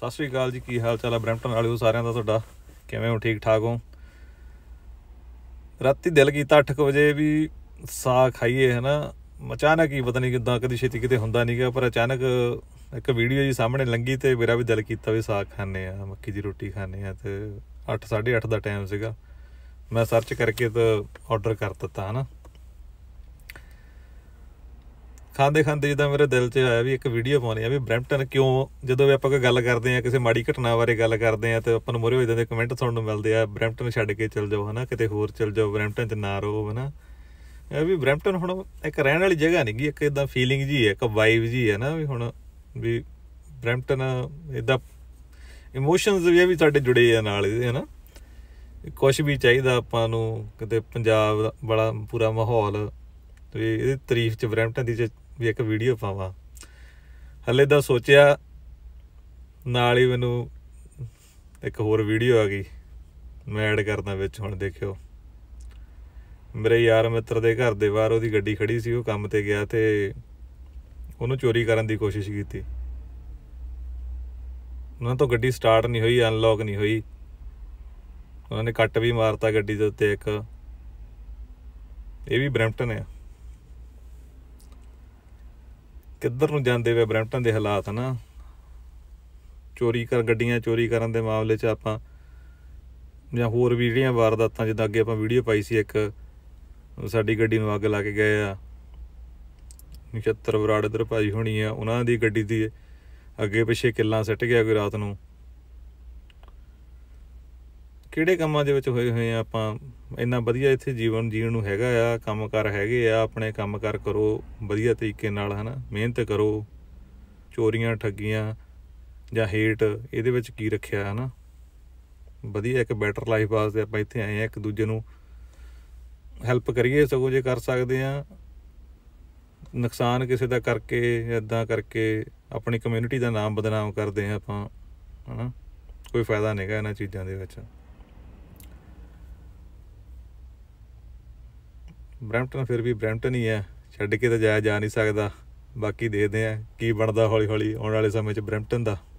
ਸਤਿ ਸ਼੍ਰੀ ਅਕਾਲ ਜੀ ਕੀ ਹਾਲ ਚਾਲ ਹੈ ਬ੍ਰੈਂਪਟਨ ਵਾਲਿਓ ਸਾਰਿਆਂ ਦਾ ਤੁਹਾਡਾ ਕਿਵੇਂ ਹੋ ਠੀਕ ਠਾਕ ਹੋ ਰਾਤੀ ਦਿਲ ਕੀਤਾ 8:00 ਵਜੇ ਵੀ ਸਾਹ ਖਾਈਏ ਹਨਾ ਅਚਾਨਕ ਹੀ ਪਤਾ ਨਹੀਂ ਕਿਦਾਂ ਕਦੀ ਛੇਤੀ ਕਿਤੇ ਹੁੰਦਾ ਨਹੀਂ ਗਿਆ ਪਰ ਅਚਾਨਕ ਇੱਕ ਵੀਡੀਓ ਜੀ ਸਾਹਮਣੇ ਲੰਗੀ ਤੇ ਮੇਰਾ ਵੀ ਦਿਲ ਕੀਤਾ ਵੀ ਸਾਗ ਖਾਣੇ ਆ ਮੱਕੀ ਦੀ ਰੋਟੀ ਖਾਣੇ ਆ ਤੇ 8:30 ਦਾ ਟਾਈਮ ਸੀਗਾ ਮੈਂ ਸਰਚ ਕਰਕੇ ਤਾਂ ਆਰਡਰ ਕਰ ਦਿੱਤਾ ਹਨਾ ਖਾਂਦੇ ਖਾਂਦੇ ਜਿੱਦਾਂ ਮੇਰੇ ਦਿਲ 'ਚ ਆਇਆ ਵੀ ਇੱਕ ਵੀਡੀਓ ਪਾਉਣੀ ਆ ਵੀ ਬ੍ਰੈਂਪਟਨ ਕਿਉਂ ਜਦੋਂ ਵੀ ਆਪਾਂ ਕੋਈ ਗੱਲ ਕਰਦੇ ਆ ਕਿਸੇ ਮਾੜੀ ਘਟਨਾ ਬਾਰੇ ਗੱਲ ਕਰਦੇ ਆ ਤੇ ਆਪਾਂ ਨੂੰ ਮੋਰੇ ਇਦਾਂ ਦੇ ਕਮੈਂਟ ਸੁਣਨ ਨੂੰ ਮਿਲਦੇ ਆ ਬ੍ਰੈਂਪਟਨ ਛੱਡ ਕੇ ਚਲ ਜਾਓ ਹਨਾ ਕਿਤੇ ਹੋਰ ਚਲ ਜਾਓ ਬ੍ਰੈਂਪਟਨ 'ਚ ਨਾ ਰਹੋ ਹਨਾ ਇਹ ਵੀ ਬ੍ਰੈਂਪਟਨ ਹੁਣ ਇੱਕ ਰਹਿਣ ਵਾਲੀ ਜਗ੍ਹਾ ਨਹੀਂ ਗਈ ਇੱਕ ਇਦਾਂ ਫੀਲਿੰਗ ਜੀ ਹੈ ਇੱਕ ਵਾਈਬ ਜੀ ਹੈ ਨਾ ਵੀ ਹੁਣ ਵੀ ਬ੍ਰੈਂਪਟਨ ਇਦਾਂ ਇਮੋਸ਼ਨਸ ਵੀ ਵੀ ਸਾਡੇ ਜੁੜੇ ਆ ਨਾਲ ਇਹਦੇ ਹਨਾ ਕੁਝ ਵੀ ਚਾਹੀਦਾ ਆਪਾਂ ਨੂੰ ਕਿਤੇ ਪੰਜਾਬ ਬੜਾ ਪੂਰਾ ਮਾਹੌਲ ਤੇ ਇਹਦੀ ਤਾਰੀਫ ਚ ਬ੍ਰੈਂਪਟਨ ਦੀ ਵੀ ਇੱਕ ਵੀਡੀਓ ਪਾਵਾਂ ਹਲੇ ਦਾ ਸੋਚਿਆ ਨਾਲ ਹੀ ਮੈਨੂੰ ਇੱਕ ਹੋਰ ਵੀਡੀਓ ਆ ਗਈ ਮੈਂ ਐਡ ਕਰਦਾ ਵਿੱਚ ਹੁਣ ਦੇਖਿਓ ਮੇਰੇ ਯਾਰ ਮਿੱਤਰ ਦੇ ਘਰ ਦੇ ਬਾਹਰ ਉਹਦੀ ਗੱਡੀ ਖੜੀ ਸੀ ਉਹ ਕੰਮ ਤੇ ਗਿਆ ਤੇ ਉਹਨੂੰ ਚੋਰੀ ਕਰਨ ਦੀ ਕੋਸ਼ਿਸ਼ ਕੀਤੀ ਉਹਨਾਂ ਤੋਂ ਗੱਡੀ ਸਟਾਰਟ ਨਹੀਂ ਹੋਈ ਅਨਲੌਕ ਨਹੀਂ ਹੋਈ ਉਹਨਾਂ ਨੇ ਕੱਟ ਵੀ ਮਾਰਤਾ ਗੱਡੀ ਦੇ ਉੱਤੇ ਇੱਕ ਇਹ ਵੀ ਬ੍ਰੈਂਪਟਨ ਹੈ ਕਿੱਧਰ ਨੂੰ ਜਾਂਦੇ ਵੇ ਬ੍ਰੈਂਪਟਨ ਦੇ ਹਾਲਾਤ ਹਨਾ ਚੋਰੀ ਕਰ ਗੱਡੀਆਂ ਚੋਰੀ ਕਰਨ ਦੇ ਮਾਮਲੇ 'ਚ ਆਪਾਂ ਜਾਂ ਹੋਰ ਵੀ ਜਿਹੜੀਆਂ ਵਾਰਦਾਤਾਂ ਜਿੱਦਾਂ ਅੱਗੇ ਆਪਾਂ ਵੀਡੀਓ ਪਾਈ ਸੀ ਇੱਕ ਸਾਡੀ ਗੱਡੀ ਨੂੰ ਅੱਗ ਲਾ ਕੇ ਗਏ ਆ 79 ਬਰਾੜ ਇਧਰ ਭਾਈ ਹੋਣੀ ਆ ਉਹਨਾਂ ਦੀ ਗੱਡੀ ਦੀ ਅੱਗੇ ਪਿੱਛੇ ਕਿੱਲਾਂ ਸੱਟ ਗਿਆ ਕੋਈ ਰਾਤ ਨੂੰ ਕਿਹੜੇ ਕੰਮਾਂ ਦੇ ਵਿੱਚ ਹੋਏ ਹੋਏ ਆ ਆਪਾਂ ਇੰਨਾ ਵਧੀਆ ਇੱਥੇ ਜੀਵਨ ਜੀਣ ਨੂੰ ਹੈਗਾ ਆ ਕੰਮਕਾਰ ਹੈਗੇ ਆ ਆਪਣੇ ਕੰਮਕਾਰ ਕਰੋ ਵਧੀਆ ਤਰੀਕੇ ਨਾਲ ਹਨਾ ਮਿਹਨਤ ਕਰੋ ਚੋਰੀਆਂ ਠੱਗੀਆਂ ਜਾਂ ਹੇਟ ਇਹਦੇ ਵਿੱਚ ਕੀ ਰੱਖਿਆ ਹਨਾ ਵਧੀਆ ਇੱਕ ਬੈਟਰ ਲਾਈਫ ਵਾਸਤੇ ਆਪਾਂ ਇੱਥੇ ਆਏ ਆ ਇੱਕ ਦੂਜੇ ਨੂੰ ਹੈਲਪ ਕਰੀਏ ਸਗੋ ਜੇ ਕਰ ਸਕਦੇ ਆ ਨੁਕਸਾਨ ਕਿਸੇ ਦਾ ਕਰਕੇ ਇਦਾਂ ਕਰਕੇ ਆਪਣੀ ਕਮਿਊਨਿਟੀ ਦਾ ਨਾਮ ਬਦਨਾਮ ਕਰਦੇ ਆ ਆਪਾਂ ਹਨਾ ਕੋਈ ਫਾਇਦਾ ਨਹੀਂਗਾ ਇਹਨਾਂ ਚੀਜ਼ਾਂ ਦੇ ਵਿੱਚ ਬ੍ਰੈਂਪਟਨ ਫਿਰ ਵੀ ਬ੍ਰੈਂਪਟਨ ਹੀ ਹੈ ਛੱਡ ਕੇ ਤਾਂ ਜਾਇਆ ਜਾ ਨਹੀਂ ਸਕਦਾ ਬਾਕੀ ਦੇਖਦੇ ਆ ਕੀ ਬਣਦਾ ਹੌਲੀ ਹੌਲੀ ਆਉਣ ਵਾਲੇ ਸਮੇਂ 'ਚ ਬ੍ਰੈਂਪਟਨ ਦਾ